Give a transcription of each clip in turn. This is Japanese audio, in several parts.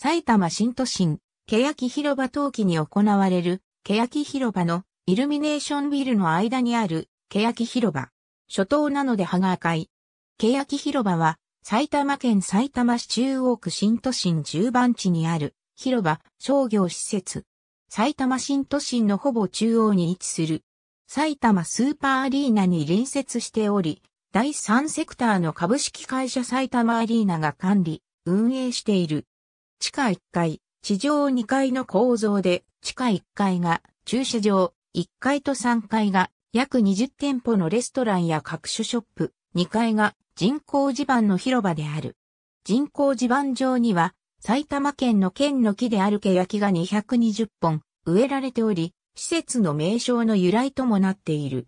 埼玉新都心、欅広場冬季に行われる、欅広場のイルミネーションビルの間にある、欅広場。初頭なので葉が赤い。欅広場は、埼玉県埼玉市中央区新都心10番地にある、広場、商業施設。埼玉新都心のほぼ中央に位置する。埼玉スーパーアリーナに隣接しており、第3セクターの株式会社埼玉アリーナが管理、運営している。地下1階、地上2階の構造で、地下1階が駐車場、1階と3階が約20店舗のレストランや各種ショップ、2階が人工地盤の広場である。人工地盤上には埼玉県の県の木であるケヤきが220本植えられており、施設の名称の由来ともなっている。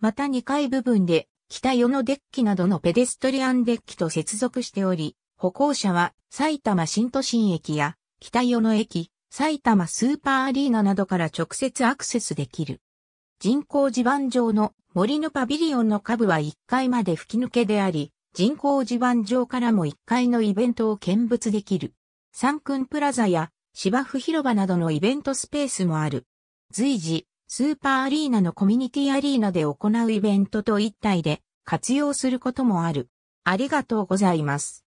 また2階部分で北与野デッキなどのペデストリアンデッキと接続しており、歩行者は埼玉新都心駅や北与野駅、埼玉スーパーアリーナなどから直接アクセスできる。人工地盤上の森のパビリオンの下部は1階まで吹き抜けであり、人工地盤上からも1階のイベントを見物できる。三君プラザや芝生広場などのイベントスペースもある。随時、スーパーアリーナのコミュニティアリーナで行うイベントと一体で活用することもある。ありがとうございます。